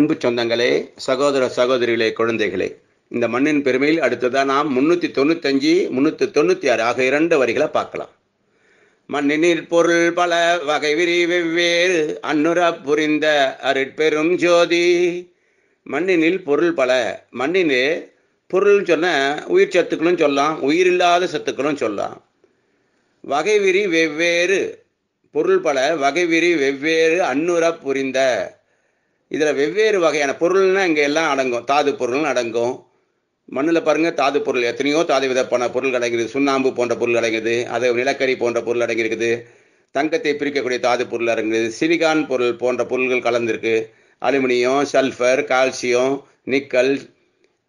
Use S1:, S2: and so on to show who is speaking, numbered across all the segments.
S1: அன்பு சொந்தங்களே சகோதர சகோதரிகளே குழந்தைகளே இந்த மண்ணின் பெருமையில் அடுத்ததாக நாம் முன்னூற்றி தொண்ணூத்தஞ்சு முன்னூற்றி தொண்ணூற்றி ஆறு ஆக இரண்டு வரிகளை பார்க்கலாம் மண்ணினில் பொருள் பல வகை விரி வெவ்வேறு அன்னுரா புரிந்த அருட்பெரும் ஜோதி மண்ணினில் பொருள் பல மண்ணினே பொருள் சொன்ன உயிர் சத்துக்களும் சொல்லலாம் உயிர் இல்லாத சத்துக்களும் சொல்லலாம் வகை விரி வெவ்வேறு பொருள் பல வகை விரி வெவ்வேறு அன்னுரா புரிந்த இதில் வெவ்வேறு வகையான பொருள்னால் இங்கே எல்லாம் அடங்கும் தாது பொருள்னு அடங்கும் மண்ணில் பாருங்கள் தாது பொருள் எத்தனையோ தாது விதப்பான பொருள் அடங்கிருக்குது சுண்ணாம்பு போன்ற பொருள் அடங்குது அது நிலக்கரி போன்ற பொருள் அடங்கியிருக்குது தங்கத்தை பிரிக்கக்கூடிய தாது பொருள் அடங்குது சிலிகான் பொருள் போன்ற பொருள்கள் கலந்துருக்கு aluminium sulphur calcium nickel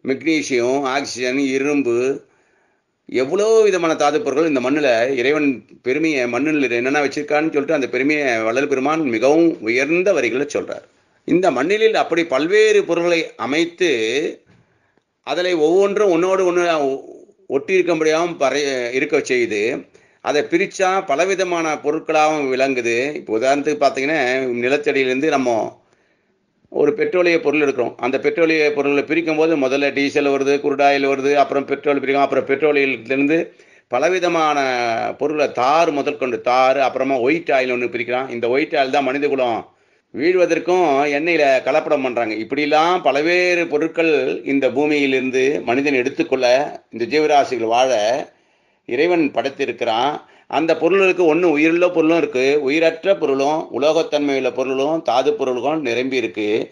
S1: magnesium oxygen இரும்பு எவ்வளோ விதமான தாது பொருட்கள் இந்த மண்ணில் இறைவன் பெருமையை மண்ணில் என்னென்ன வச்சிருக்கான்னு சொல்லிட்டு அந்த பெருமையை வளர் பெருமான் மிகவும் உயர்ந்த வரிகளை சொல்கிறார் இந்த மண்ணிலில் அப்படி பல்வேறு பொருள்களை அமைத்து அதில் ஒவ்வொன்றும் ஒன்றோடு ஒன்று ஒட்டி இருக்க முடியாமல் பறைய இருக்க செய்து அதை பிரித்தா பலவிதமான பொருட்களாகவும் விளங்குது இப்போ உதாரணத்துக்கு பார்த்தீங்கன்னா நிலத்தடியிலேருந்து நம்ம ஒரு பெட்ரோலிய பொருள் எடுக்கிறோம் அந்த பெட்ரோலிய பொருளை பிரிக்கும் போது முதல்ல டீசல் வருது குருடாயில் வருது அப்புறம் பெட்ரோல் பிரிக்கும் அப்புறம் பெட்ரோலியிலேருந்து பலவிதமான பொருளை தார் முதற்கொண்டு தார் அப்புறமா ஒயிட் ஆயில் ஒன்று பிரிக்கிறான் இந்த ஒயிட் ஆயில் தான் மனித குலம் வீழ்வதற்கும் எண்ணெயில் கலப்படம் பண்ணுறாங்க இப்படிலாம் பலவேறு பொருட்கள் இந்த பூமியிலிருந்து மனிதன் எடுத்துக்கொள்ள இந்த ஜீவராசிகள் வாழ இறைவன் படைத்திருக்கிறான் அந்த பொருளுக்கு ஒன்று உயிருள்ள பொருளும் இருக்குது உயிரற்ற பொருளும் உலோகத்தன்மை உள்ள பொருளும் தாது பொருள்களும் நிரம்பி இருக்குது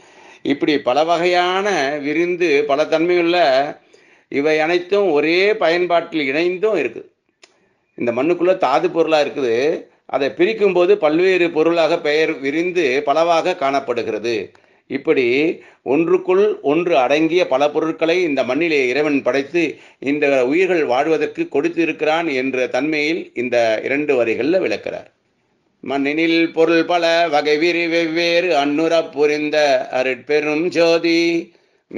S1: இப்படி பல வகையான விரிந்து பல தன்மையுள்ள இவை அனைத்தும் ஒரே பயன்பாட்டில் இணைந்தும் இருக்குது இந்த மண்ணுக்குள்ளே தாது பொருளாக இருக்குது அதை பிரிக்கும்போது பல்வேறு பொருளாக பெயர் விரிந்து பலவாக காணப்படுகிறது இப்படி ஒன்றுக்குள் ஒன்று அடங்கிய பல பொருட்களை இந்த மண்ணிலே இறைவன் படைத்து இந்த உயிர்கள் வாழ்வதற்கு கொடுத்திருக்கிறான் என்ற தன்மையில் இந்த இரண்டு வரிகளில் விளக்கிறார் மண்ணினில் பொருள் பல வகை விரி வெவ்வேறு அன்னுர புரிந்த அருட்பெரும் ஜோதி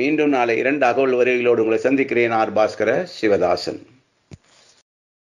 S1: மீண்டும் நாளை இரண்டு அகவல் வரிகளோடு உங்களை சந்திக்கிறேன் ஆர் பாஸ்கர சிவதாசன்